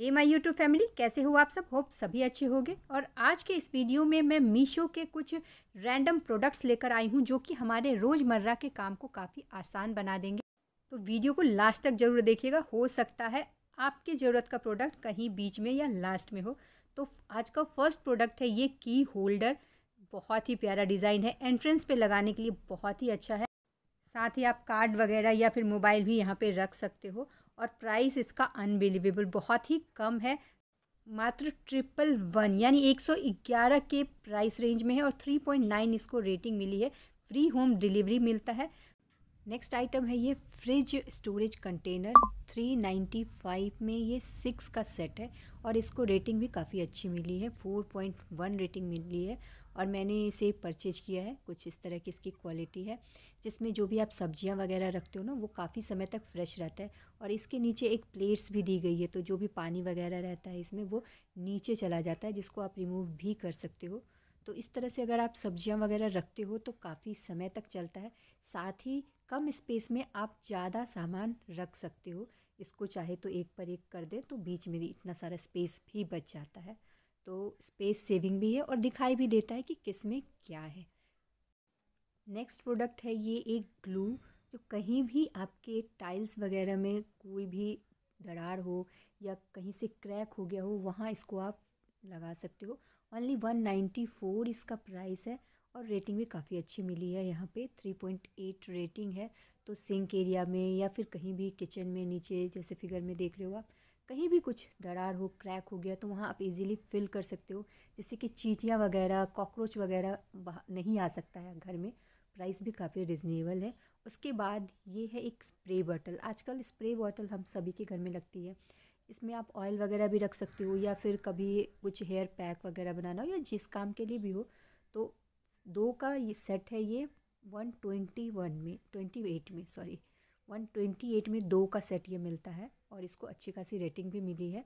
hey my YouTube family कैसे हो आप सब होप सभी अच्छे होंगे और आज के इस वीडियो में मैं मीशो के कुछ रैंडम प्रोडक्ट्स लेकर आई हूँ जो कि हमारे रोज़मर्रा के काम को काफ़ी आसान बना देंगे तो वीडियो को लास्ट तक ज़रूर देखिएगा हो सकता है आपकी ज़रूरत का प्रोडक्ट कहीं बीच में या लास्ट में हो तो आज का फर्स्ट प्रोडक्ट है ये की होल्डर बहुत ही प्यारा डिज़ाइन है एंट्रेंस पर लगाने के लिए बहुत ही अच्छा है साथ ही आप कार्ड वगैरह या फिर मोबाइल भी यहाँ पे रख सकते हो और प्राइस इसका अनबिलीवेबल बहुत ही कम है मात्र ट्रिपल वन यानी एक सौ ग्यारह के प्राइस रेंज में है और थ्री पॉइंट नाइन इसको रेटिंग मिली है फ्री होम डिलीवरी मिलता है नेक्स्ट आइटम है ये फ्रिज स्टोरेज कंटेनर 395 में ये सिक्स का सेट है और इसको रेटिंग भी काफ़ी अच्छी मिली है 4.1 रेटिंग मिली है और मैंने इसे परचेज किया है कुछ इस तरह की इसकी क्वालिटी है जिसमें जो भी आप सब्जियां वगैरह रखते हो ना वो काफ़ी समय तक फ्रेश रहता है और इसके नीचे एक प्लेट्स भी दी गई है तो जो भी पानी वगैरह रहता है इसमें वो नीचे चला जाता है जिसको आप रिमूव भी कर सकते हो तो इस तरह से अगर आप सब्जियां वगैरह रखते हो तो काफ़ी समय तक चलता है साथ ही कम स्पेस में आप ज़्यादा सामान रख सकते हो इसको चाहे तो एक पर एक कर दें तो बीच में इतना सारा स्पेस भी बच जाता है तो स्पेस सेविंग भी है और दिखाई भी देता है कि किस में क्या है नेक्स्ट प्रोडक्ट है ये एक ग्लू जो कहीं भी आपके टाइल्स वगैरह में कोई भी दरार हो या कहीं से क्रैक हो गया हो वहाँ इसको आप लगा सकते हो ओनली वन नाइन्टी फ़ोर इसका प्राइस है और रेटिंग भी काफ़ी अच्छी मिली है यहाँ पे थ्री पॉइंट एट रेटिंग है तो सिंक एरिया में या फिर कहीं भी किचन में नीचे जैसे फिगर में देख रहे हो आप कहीं भी कुछ दरार हो क्रैक हो गया तो वहाँ आप इजीली फिल कर सकते हो जिससे कि चीटियाँ वगैरह कॉकरोच वगैरह नहीं आ सकता है घर में प्राइस भी काफ़ी रिजनेबल है उसके बाद ये है एक स्प्रे बॉटल आजकल स्प्रे बॉटल हम सभी के घर में लगती है इसमें आप ऑयल वगैरह भी रख सकते हो या फिर कभी कुछ हेयर पैक वगैरह बनाना हो या जिस काम के लिए भी हो तो दो का ये सेट है ये वन ट्वेंटी वन में ट्वेंटी एट में सॉरी वन ट्वेंटी एट में दो का सेट ये मिलता है और इसको अच्छी खासी रेटिंग भी मिली है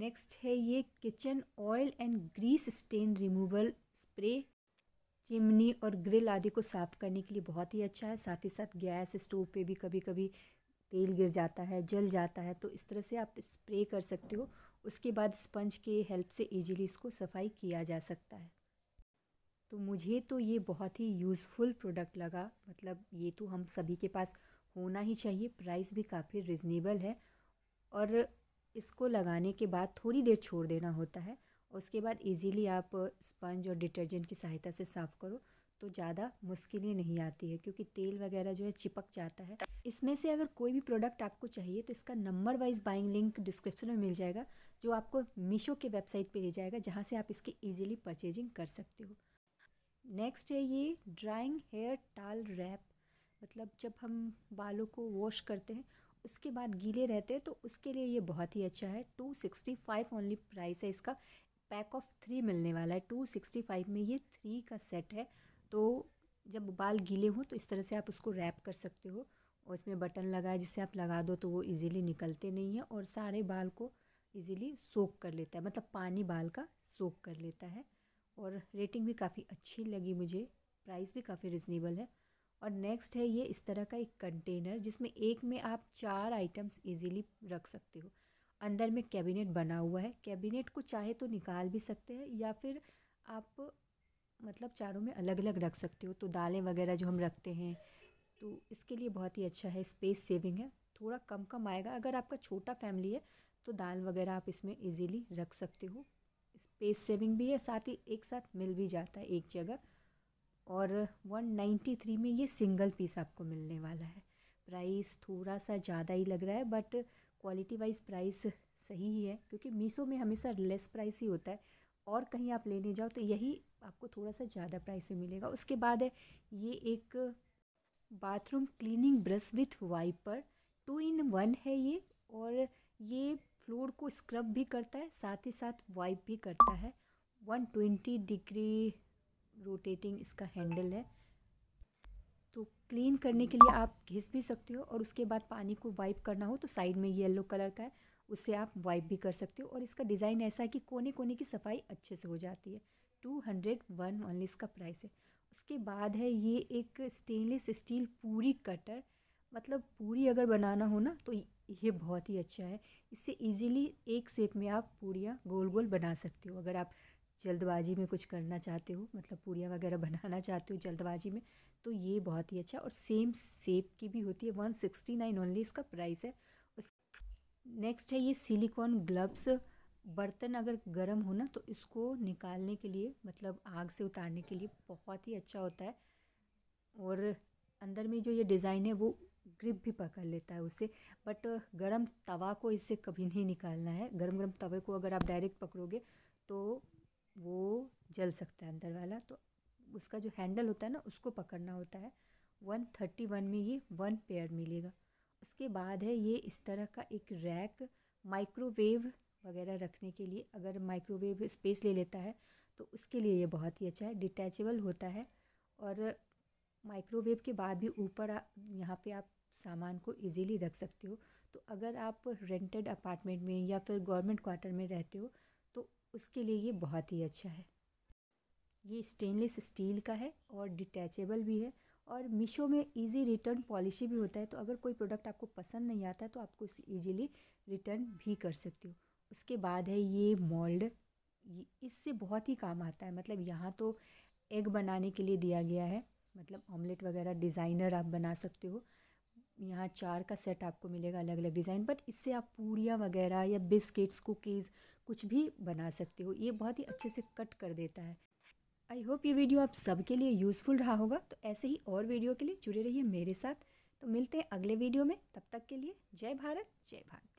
नेक्स्ट है ये kitchen oil and grease stain removal spray chimney और ग्रिल आदि को साफ़ करने के लिए बहुत ही अच्छा है साथ ही साथ गैस स्टोव पे भी कभी कभी तेल गिर जाता है जल जाता है तो इस तरह से आप स्प्रे कर सकते हो उसके बाद स्पंज के हेल्प से इजीली इसको सफाई किया जा सकता है तो मुझे तो ये बहुत ही यूज़फुल प्रोडक्ट लगा मतलब ये तो हम सभी के पास होना ही चाहिए प्राइस भी काफ़ी रिजनेबल है और इसको लगाने के बाद थोड़ी देर छोड़ देना होता है उसके बाद इजीली आप स्पंज और डिटर्जेंट की सहायता से साफ़ करो तो ज़्यादा मुश्किलें नहीं आती है क्योंकि तेल वगैरह जो है चिपक जाता है इसमें से अगर कोई भी प्रोडक्ट आपको चाहिए तो इसका number wise buying link description में मिल जाएगा जो आपको मीशो के वेबसाइट पर ले जाएगा जहाँ से आप इसकी ईजिली परचेजिंग कर सकते हो नेक्स्ट है ये ड्राइंग हेयर टाल रैप मतलब जब हम बालों को वॉश करते हैं उसके बाद गीले रहते हैं तो उसके लिए ये बहुत ही अच्छा है two sixty five only price है इसका पैक ऑफ थ्री मिलने वाला है टू सिक्सटी फाइव में ये थ्री का सेट है तो जब बाल गीले हों तो इस तरह से आप उसको रैप कर सकते हो और इसमें बटन लगा है जिससे आप लगा दो तो वो इजीली निकलते नहीं हैं और सारे बाल को इजीली सोख कर लेता है मतलब पानी बाल का सोख कर लेता है और रेटिंग भी काफ़ी अच्छी लगी मुझे प्राइस भी काफ़ी रिजनेबल है और नेक्स्ट है ये इस तरह का एक कंटेनर जिसमें एक में आप चार आइटम्स इजीली रख सकते हो अंदर में कैबिनेट बना हुआ है कैबिनेट को चाहे तो निकाल भी सकते हैं या फिर आप मतलब चारों में अलग अलग रख सकते हो तो दालें वगैरह जो हम रखते हैं तो इसके लिए बहुत ही अच्छा है स्पेस सेविंग है थोड़ा कम कम आएगा अगर आपका छोटा फैमिली है तो दाल वगैरह आप इसमें इजीली रख सकते हो स्पेस सेविंग भी है साथ ही एक साथ मिल भी जाता है एक जगह और 193 में ये सिंगल पीस आपको मिलने वाला है प्राइस थोड़ा सा ज़्यादा ही लग रहा है बट क्वालिटी वाइज प्राइस सही ही है क्योंकि मीशो में हमेशा लेस प्राइस ही होता है और कहीं आप लेने जाओ तो यही आपको थोड़ा सा ज़्यादा प्राइस में मिलेगा उसके बाद है ये एक bathroom cleaning brush with wiper two in one है ये और ये फ्लोर को स्क्रब भी करता है साथ ही साथ वाइप भी करता है वन ट्वेंटी डिग्री रोटेटिंग इसका हैंडल है तो क्लीन करने के लिए आप घिस भी सकते हो और उसके बाद पानी को वाइप करना हो तो साइड में येलो कलर का है उससे आप वाइप भी कर सकते हो और इसका डिज़ाइन ऐसा है कि कोने कोने की सफाई अच्छे से हो जाती है टू हंड्रेड वन ऑनली इसका प्राइस है उसके बाद है ये एक स्टेनलेस स्टील पूरी कटर मतलब पूरी अगर बनाना हो ना तो ये बहुत ही अच्छा है इससे इजीली एक सेप में आप पूरियाँ गोल गोल बना सकते हो अगर आप जल्दबाजी में कुछ करना चाहते हो मतलब पूरियाँ वगैरह बनाना चाहते हो जल्दबाजी में तो ये बहुत ही अच्छा और सेम सेप की भी होती है वन सिक्सटी नाइन ओनली इसका प्राइस है नेक्स्ट है ये सिलिकॉन ग्लव्स बर्तन अगर गर्म हो ना तो इसको निकालने के लिए मतलब आग से उतारने के लिए बहुत ही अच्छा होता है और अंदर में जो ये डिज़ाइन है वो ग्रिप भी पकड़ लेता है उससे बट गरम तवा को इससे कभी नहीं निकालना है गरम गरम तवे को अगर आप डायरेक्ट पकड़ोगे तो वो जल सकता है अंदर वाला तो उसका जो हैंडल होता है ना उसको पकड़ना होता है वन थर्टी वन में ये वन पेयर मिलेगा उसके बाद है ये इस तरह का एक रैक माइक्रोवेव वगैरह रखने के लिए अगर माइक्रोवेव स्पेस ले लेता है तो उसके लिए ये बहुत ही अच्छा है डिटैचेबल होता है और माइक्रोवेव के बाद भी ऊपर यहाँ पे आप सामान को इजीली रख सकते हो तो अगर आप रेंटेड अपार्टमेंट में या फिर गवर्नमेंट क्वार्टर में रहते हो उसके लिए ये बहुत ही अच्छा है ये स्टेनलेस स्टील का है और डिटैचेबल भी है और मीशो में इजी रिटर्न पॉलिसी भी होता है तो अगर कोई प्रोडक्ट आपको पसंद नहीं आता है तो आपको इसे ईजिली रिटर्न भी कर सकते हो उसके बाद है ये मोल्ड इससे बहुत ही काम आता है मतलब यहाँ तो एग बनाने के लिए दिया गया है मतलब ऑमलेट वगैरह डिज़ाइनर आप बना सकते हो यहाँ चार का सेट आपको मिलेगा अलग अलग डिज़ाइन बट इससे आप पूड़ियाँ वगैरह या बिस्किट्स कुकीज़ कुछ भी बना सकते हो ये बहुत ही अच्छे से कट कर देता है आई होप ये वीडियो आप सबके लिए यूज़फुल रहा होगा तो ऐसे ही और वीडियो के लिए जुड़े रहिए मेरे साथ तो मिलते हैं अगले वीडियो में तब तक के लिए जय भारत जय भारत